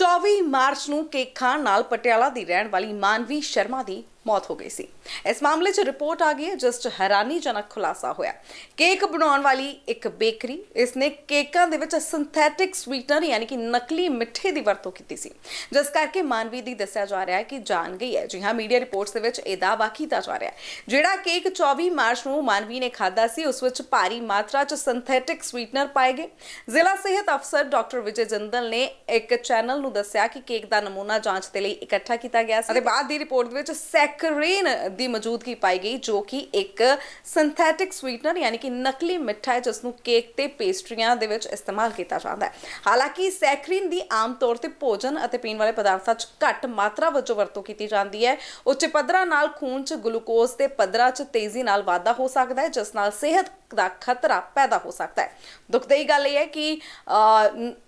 24 March ਨੂੰ ਕੇਖਾਂ ਨਾਲ ਪਟਿਆਲਾ ਦੀ ਰਹਿਣ ਵਾਲੀ ਮਾਨਵੀ ਸ਼ਰਮਾ ਦੀ ਮੌਤ ਹੋ ਗਈ ਸੀ ਇਸ ਮਾਮਲੇ 'ਚ ਰਿਪੋਰਟ ਆ ਗਈ ਹੈ ਜਸਟ ਹੈਰਾਨੀ ਹੈਰਾਨੀਜਨਕ ਖੁਲਾਸਾ ਹੋਇਆ ਕੇਕ ਬਣਾਉਣ ਵਾਲੀ ਇੱਕ ਬੇਕਰੀ ਇਸ ਨੇ ਕੇਕਾਂ ਦੇ ਵਿੱਚ ਸਿੰਥੈਟਿਕ ਸਵੀਟਨਰ ਯਾਨੀ ਕਿ ਨਕਲੀ ਮਿੱਠੇ ਦੀ ਵਰਤੋਂ ਕੀਤੀ ਸੀ ਜਿਸ ਕਰਕੇ ਮਾਨਵੀ ਦੀ ਦੱਸਿਆ ਜਾ ਰਿਹਾ ਹੈ ਕਿ ਜਾਨ ਗਈ ਹੈ ਜੀ ਹਾਂ ਮੀਡੀਆ ਰਿਪੋਰਟਸ ਦੇ ਵਿੱਚ ਇਹ ਦਾਅਵਾ ਕੀਤਾ ਜਾ ਰਿਹਾ ਹੈ ਜਿਹੜਾ ਕੇਕ 24 ਮਾਰਚ ਨੂੰ ਮਾਨਵੀ ਨੇ ਖਾਦਾ ਸੀ ਉਸ ਵਿੱਚ ਭਾਰੀ ਮਾਤਰਾ 'ਚ ਸਿੰਥੈਟਿਕ ਸਵੀਟਨਰ ਪਾਏ ਗਏ ਜ਼ਿਲ੍ਹਾ ਸਿਹਤ ਅਫਸਰ ਡਾਕਟਰ ਵਿਜੇ ਜੰਦਲ ਨੇ ਇੱਕ ਚੈਨਲ ਨੂੰ ਦੱਸਿਆ ਕਿ ਕੇਕ ਦਾ ਨਮੂਨਾ ਜਾਂਚ ਦੇ ਲਈ ਇਕੱਠਾ ਕੀਤਾ ਗਿਆ ਸੀ ਅਤੇ ਬਾਅਦ ਦੀ ਰਿਪੋਰਟ ਦੇ ਵਿੱਚ ਸੈਕ ਸੈਕਰੇਨ ਦੀ ਮੌਜੂਦਗੀ ਪਾਈ ਗਈ ਜੋ ਕਿ ਇੱਕ ਸਿੰਥੈਟਿਕ ਸਵੀਟਨਰ ਯਾਨੀ ਕਿ ਨਕਲੀ ਮਿੱਠਾ ਹੈ ਜਿਸ ਨੂੰ ਕੇਕ ਤੇ ਪੇਸਟਰੀਆਂ ਦੇ ਵਿੱਚ ਇਸਤੇਮਾਲ ਕੀਤਾ ਜਾਂਦਾ ਹੈ ਹਾਲਾਂਕਿ ਸੈਕਰੇਨ ਦੀ ਆਮ ਤੌਰ ਤੇ ਭੋਜਨ ਅਤੇ ਪੀਣ ਵਾਲੇ ਪਦਾਰਥਾਂ 'ਚ ਘੱਟ ਮਾਤਰਾ ਵਜੋਂ ਵਰਤੋਂ ਕੀਤੀ ਜਾਂਦੀ ਹੈ ਉੱਚ ਪੱਧਰਾਂ ਨਾਲ ਖੂਨ 'ਚ ਗਲੂਕੋਜ਼ ਦੇ ਪੱਧਰਾਂ 'ਚ ਤੇਜ਼ੀ ਨਾਲ ਵਾਧਾ ਹੋ ਸਕਦਾ ਹੈ ਜਿਸ ਨਾਲ ਸਿਹਤ ਦਾ ਖਤਰਾ ਪੈਦਾ ਹੋ ਸਕਦਾ ਹੈ ਦੁਖਦਈ ਗੱਲ ਇਹ ਹੈ ਕਿ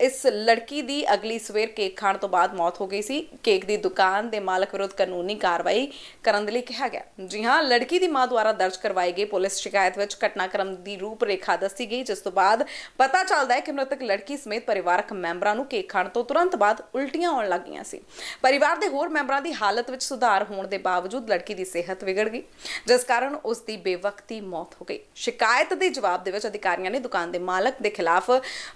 ਇਸ ਲੜਕੀ ਦੀ ਅਗਲੀ ਸਵੇਰ ਕੇਕ ਖਾਣ ਤੋਂ ਬਾਅਦ ਮੌਤ ਹੋ ਗਈ ਸੀ ਕੇਕ ਦੀ ਦੁਕਾਨ ਦੇ ਮਾਲਕ ਵਿਰੁੱਧ ਕਾਨੂੰਨੀ ਕਾਰਵਾਈ ਕਰਨ ਦੇ ਲਈ ਕਿਹਾ ਗਿਆ ਜੀ ਹਾਂ ਲੜਕੀ ਦੀ ਮਾਂ ਦੁਆਰਾ ਦਰਜ ਕਰਵਾਈ ਗਈ ਪੁਲਿਸ ਸ਼ਿਕਾਇਤ ਵਿੱਚ ਘਟਨਾਕ੍ਰਮ ਦੀ ਰੂਪਰੇਖਾ ਦੱਸੀ ਗਈ ਜਿਸ ਤੋਂ ਬਾਅਦ ਪਤਾ ਚੱਲਦਾ ਹੈ ਕਿ ਮ੍ਰਿਤਕ ਲੜਕੀ ਸਮੇਤ ਪਰਿਵਾਰਕ ਮੈਂਬਰਾਂ ਨੂੰ ਕੇਕ ਖਾਣ ਤੋਂ ਤੁਰੰਤ ਬਾਅਦ ਉਲਟੀਆਂ ਆਉਣ ਲੱਗੀਆਂ ਸੀ ਪਰਿਵਾਰ ਦੇ ਹੋਰ ਮੈਂਬਰਾਂ ਦੀ ਹਾਲਤ ਵਿੱਚ ਸੁਧਾਰ ਹੋਣ ਦੇ ਬਾਵਜੂਦ ਲੜਕੀ ਦੀ ਸਿਹਤ ਵਿਗੜ ਗਈ ਜਿਸ ਕਾਰਨ ਉਸ ਦੀ ਬੇਵਕਤੀ ਮੌਤ ਹੋ ਗਈ ਸ਼ਿਕਾਇਤ ਦੇ ਜਵਾਬ ਦੇ ਵਿੱਚ ਅਧਿਕਾਰੀਆਂ ਨੇ ਦੁਕਾਨ ਦੇ ਮਾਲਕ ਦੇ ਖਿਲਾਫ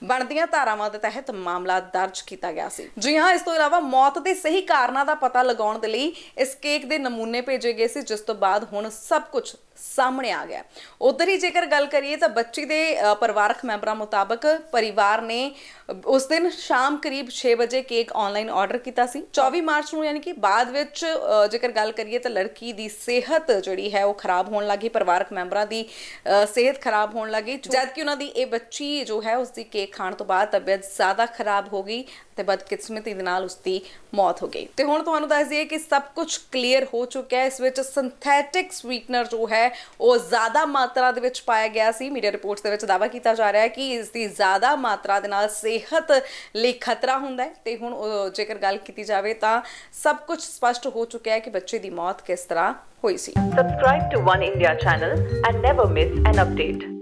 ਬਣਦੀਆਂ ਧਾਰਾਵਾਂ ਦੇ ਤਹਿਤ ਮਾਮਲਾ ਦਰਜ ਕੀਤਾ ਗਿਆ ਸੀ ਜੀ ਹਾਂ ਇਸ ਤੋਂ ਇਲਾਵਾ ਮੌਤ ਦੇ ਸਹੀ ਕਾਰਨਾਂ ਦਾ ਪਤਾ ਲਗਾਉਣ ਦੇ ਲਈ ਇਸ ਕੇਕ ਦੇ ਨਮੂਨੇ ਸੁਨੇਹੇ ਭੇਜੇ ਗਏ ਸੀ ਜਿਸ ਤੋਂ ਬਾਅਦ ਹੁਣ ਸਭ ਕੁਝ ਸਾਹਮਣੇ ਆ ਗਿਆ ਉਧਰ ਹੀ ਜੇਕਰ ਗੱਲ ਕਰੀਏ ਤਾਂ ਬੱਚੀ ਦੇ ਪਰਿਵਾਰਕ ਮੈਂਬਰਾਂ ਮੁਤਾਬਕ ਪਰਿਵਾਰ ਨੇ ਉਸ ਦਿਨ ਸ਼ਾਮ ਕਰੀਬ 6 ਵਜੇ ਕੇਕ ਆਨਲਾਈਨ ਆਰਡਰ ਕੀਤਾ ਸੀ 24 ਮਾਰਚ ਨੂੰ ਯਾਨੀ ਕਿ ਬਾਅਦ ਵਿੱਚ ਜੇਕਰ ਗੱਲ ਕਰੀਏ ਤਾਂ ਲੜਕੀ ਦੀ ਸਿਹਤ ਜਿਹੜੀ ਹੈ ਉਹ ਖਰਾਬ ਹੋਣ ਲੱਗੀ ਪਰਿਵਾਰਕ ਮੈਂਬਰਾਂ ਦੀ ਸਿਹਤ ਖਰਾਬ ਹੋਣ ਲੱਗੀ ਜਦ ਕਿ ਉਹਨਾਂ ਦੀ ਇਹ ਬੱਚੀ ਜੋ ਹੈ ਉਸ ਦੀ ਕੇਕ ਖਾਣ ਤੋਂ ਬਾਅਦ ਤਬੀਅਤ ਜ਼ਿਆਦਾ ਖਰਾਬ ਹੋ ਗਈ ਤੇ ਬਦਕਿਸਮਤੀ ਦੇ ਨਾਲ ਉਸ ਦੀ ਮੌਤ ਹੋ ਗਈ ਤੇ ਹੁਣ ਤੁਹਾਨੂੰ ਦੱਸ ਦਈਏ ਕਿ ਸਭ ਕੁਝ ਕਲੀਅਰ ਹੋ ਚੁੱਕਾ ਚੁੱਕਿਆ ਇਸ ਵਿੱਚ ਸਿੰਥੈਟਿਕ ਸਵੀਟਨਰ ਜੋ ਹੈ ਉਹ ਜ਼ਿਆਦਾ ਮਾਤਰਾ ਦੇ ਵਿੱਚ ਪਾਇਆ ਗਿਆ ਸੀ ਮੀਡੀਆ ਰਿਪੋਰਟਸ ਦੇ ਵਿੱਚ ਦਾਵਾ ਕੀਤਾ ਜਾ ਰਿਹਾ ਹੈ ਕਿ ਇਸ ਦੀ ਜ਼ਿਆਦਾ ਮਾਤਰਾ ਦੇ ਨਾਲ ਸਿਹਤ ਲਈ ਖਤਰਾ ਹੁੰਦਾ ਹੈ ਤੇ ਹੁਣ ਜੇਕਰ ਗੱਲ ਕੀਤੀ ਜਾਵੇ ਤਾਂ ਸਭ ਕੁਝ ਸਪਸ਼ਟ ਹੋ ਚੁੱਕਿਆ ਹੈ ਕਿ ਬੱਚੇ ਦੀ ਮੌਤ ਕਿਸ ਤਰ੍ਹਾਂ ਹੋਈ ਸੀ subscribe to One India channel and never miss an update